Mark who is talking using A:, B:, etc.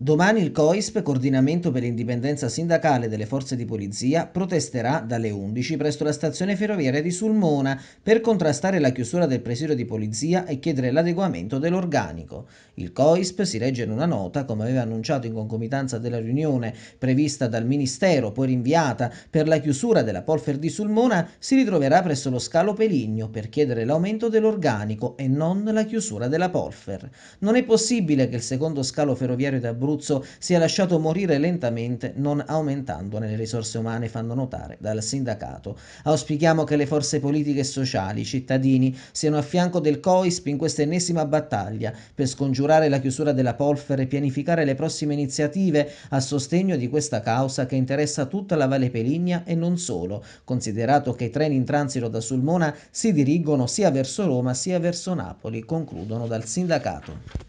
A: Domani il COISP, coordinamento per l'indipendenza sindacale delle forze di polizia, protesterà dalle 11 presso la stazione ferroviaria di Sulmona per contrastare la chiusura del presidio di polizia e chiedere l'adeguamento dell'organico. Il COISP si regge in una nota, come aveva annunciato in concomitanza della riunione prevista dal Ministero, poi rinviata per la chiusura della polfer di Sulmona, si ritroverà presso lo scalo Peligno per chiedere l'aumento dell'organico e non la chiusura della polfer. Non è possibile che il secondo scalo ferroviario da Brugno Abruzzo è lasciato morire lentamente non aumentandone le risorse umane, fanno notare dal sindacato. Auspichiamo che le forze politiche e sociali, i cittadini, siano a fianco del COISP in questa ennesima battaglia per scongiurare la chiusura della polvere e pianificare le prossime iniziative a sostegno di questa causa che interessa tutta la Valle Peligna e non solo, considerato che i treni in transito da Sulmona si dirigono sia verso Roma sia verso Napoli, concludono dal sindacato.